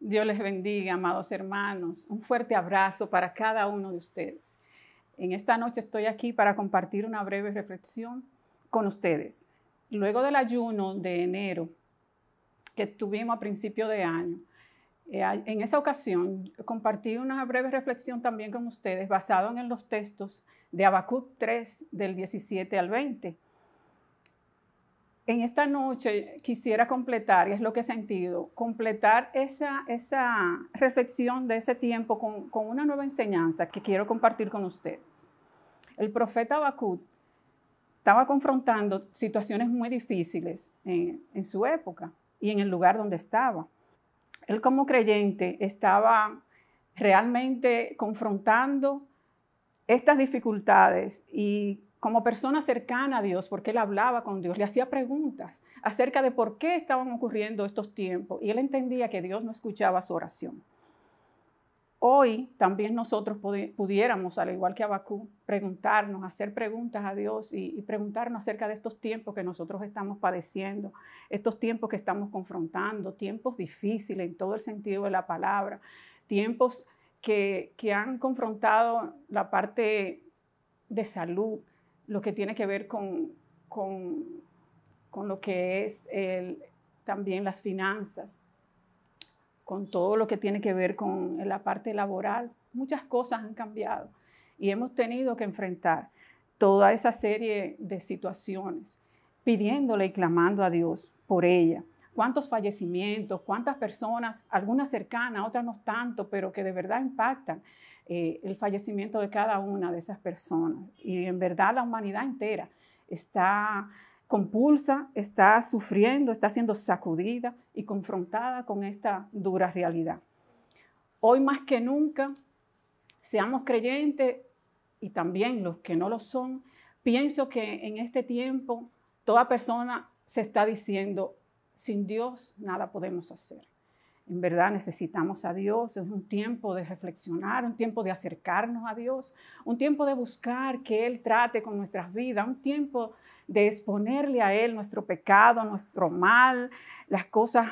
Dios les bendiga, amados hermanos. Un fuerte abrazo para cada uno de ustedes. En esta noche estoy aquí para compartir una breve reflexión con ustedes. Luego del ayuno de enero que tuvimos a principio de año, eh, en esa ocasión compartí una breve reflexión también con ustedes basado en los textos de Habacuc 3 del 17 al 20 en esta noche quisiera completar, y es lo que he sentido, completar esa, esa reflexión de ese tiempo con, una nueva enseñanza que quiero compartir con ustedes. El profeta Bakut estaba confrontando situaciones muy difíciles eh, en su época y en el lugar donde estaba. Él como creyente estaba realmente confrontando estas dificultades y como persona cercana a Dios, porque él hablaba con Dios, le hacía preguntas acerca de por qué estaban ocurriendo estos tiempos y él entendía que Dios no escuchaba su oración. Hoy también nosotros pudiéramos, al igual que Abacú, preguntarnos, hacer preguntas a Dios y, preguntarnos acerca de estos tiempos que nosotros estamos padeciendo, estos tiempos que estamos confrontando, tiempos difíciles en todo el sentido de la palabra, tiempos que han confrontado la parte de salud, lo que tiene que ver con, con, lo que es también las finanzas, con todo lo que tiene que ver con la parte laboral. Muchas cosas han cambiado y hemos tenido que enfrentar toda esa serie de situaciones, pidiéndole y clamando a Dios por ella. Cuántos fallecimientos, cuántas personas, algunas cercanas, otras no tanto, pero que de verdad impactan. Eh, el fallecimiento de cada una de esas personas. Y en verdad la humanidad entera está compulsa, está sufriendo, está siendo sacudida y confrontada con esta dura realidad. Hoy más que nunca, seamos creyentes y también los que no lo son, pienso que en este tiempo toda persona se está diciendo, sin Dios nada podemos hacer. En verdad necesitamos a Dios, es un tiempo de reflexionar, un tiempo de acercarnos a Dios, un tiempo de buscar que Él trate con nuestras vidas, un tiempo de exponerle a Él nuestro pecado, nuestro mal, las cosas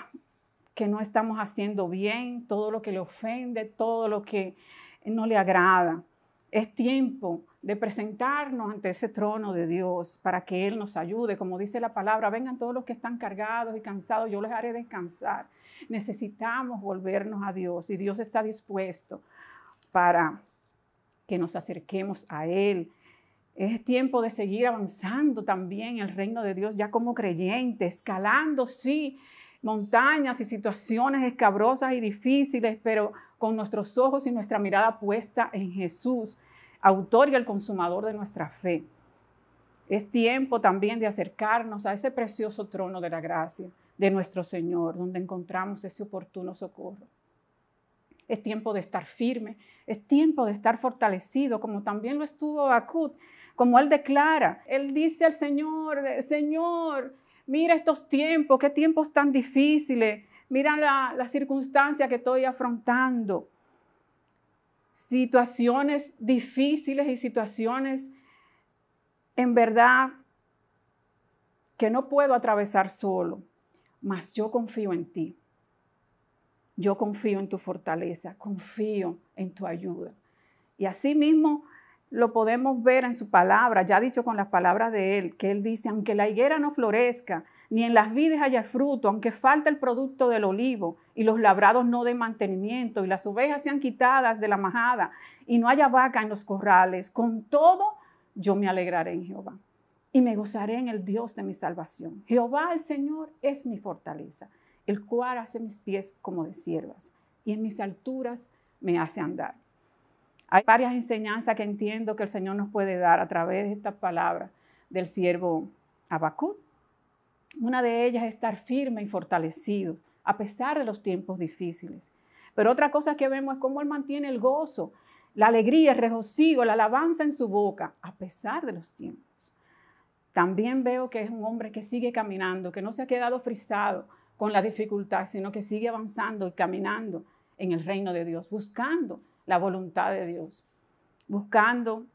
que no estamos haciendo bien, todo lo que le ofende, todo lo que no le agrada. Es tiempo de presentarnos ante ese trono de Dios para que Él nos ayude. Como dice la palabra, vengan todos los que están cargados y cansados, yo les haré descansar. Necesitamos volvernos a Dios y Dios está dispuesto para que nos acerquemos a Él. Es tiempo de seguir avanzando también en el reino de Dios ya como creyentes, escalando, sí, montañas y situaciones escabrosas y difíciles, pero con nuestros ojos y nuestra mirada puesta en Jesús, autor y el consumador de nuestra fe. Es tiempo también de acercarnos a ese precioso trono de la gracia de nuestro Señor, donde encontramos ese oportuno socorro. Es tiempo de estar firme, es tiempo de estar fortalecido, como también lo estuvo bakut como él declara. Él dice al Señor, Señor, mira estos tiempos, qué tiempos tan difíciles, mira las circunstancias circunstancia que estoy afrontando. Situaciones difíciles y situaciones en verdad que no puedo atravesar solo, mas yo confío en ti. Yo confío en tu fortaleza, confío en tu ayuda. Y así mismo lo podemos ver en su palabra, ya dicho con las palabras de él, que él dice, aunque la higuera no florezca, ni en las vides haya fruto, aunque falte el producto del olivo, y los labrados no den mantenimiento, y las ovejas sean quitadas de la majada, y no haya vaca en los corrales, con todo yo me alegraré en Jehová, y me gozaré en el Dios de mi salvación. Jehová el Señor es mi fortaleza, el cual hace mis pies como de siervas, y en mis alturas me hace andar. Hay varias enseñanzas que entiendo que el Señor nos puede dar a través de estas palabras del siervo Abacú. Una de ellas es estar firme y fortalecido a pesar de los tiempos difíciles. Pero otra cosa que vemos es cómo Él mantiene el gozo, la alegría, el regocijo, la alabanza en su boca a pesar de los tiempos. También veo que es un hombre que sigue caminando, que no se ha quedado frisado con la dificultad, sino que sigue avanzando y caminando en el reino de Dios, buscando la voluntad de Dios, buscando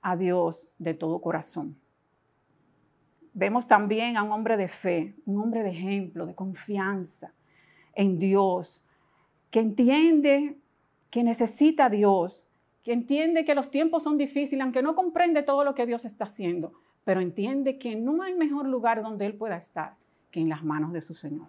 a Dios de todo corazón. Vemos también a un hombre de fe, un hombre de ejemplo, de confianza en Dios, que entiende que necesita a Dios, que entiende que los tiempos son difíciles, aunque no comprende todo lo que Dios está haciendo, pero entiende que no hay mejor lugar donde Él pueda estar que en las manos de su Señor.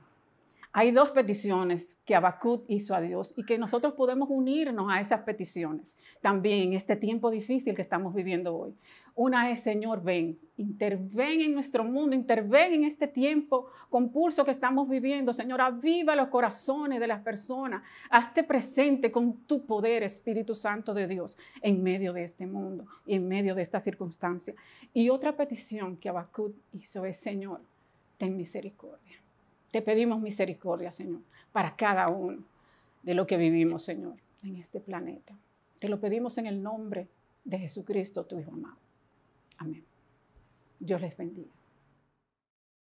Hay dos peticiones que Abacut hizo a Dios y que nosotros podemos unirnos a esas peticiones también en este tiempo difícil que estamos viviendo hoy. Una es, Señor, ven, interven en nuestro mundo, interven en este tiempo compulso que estamos viviendo. Señor, aviva los corazones de las personas, hazte presente con tu poder, Espíritu Santo de Dios, en medio de este mundo y en medio de esta circunstancia. Y otra petición que Abacut hizo es, Señor, ten misericordia te pedimos misericordia, Señor, para cada uno de lo que vivimos, Señor, en este planeta. Te lo pedimos en el nombre de Jesucristo, tu Hijo amado. Amén. Dios les bendiga.